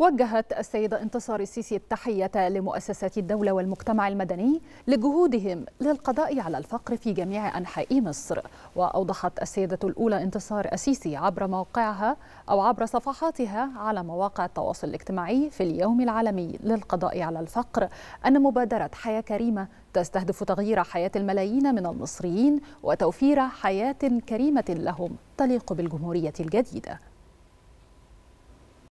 وجهت السيدة انتصار السيسي التحية لمؤسسات الدولة والمجتمع المدني لجهودهم للقضاء على الفقر في جميع أنحاء مصر وأوضحت السيدة الأولى انتصار السيسي عبر موقعها أو عبر صفحاتها على مواقع التواصل الاجتماعي في اليوم العالمي للقضاء على الفقر أن مبادرة حياة كريمة تستهدف تغيير حياة الملايين من المصريين وتوفير حياة كريمة لهم تليق بالجمهورية الجديدة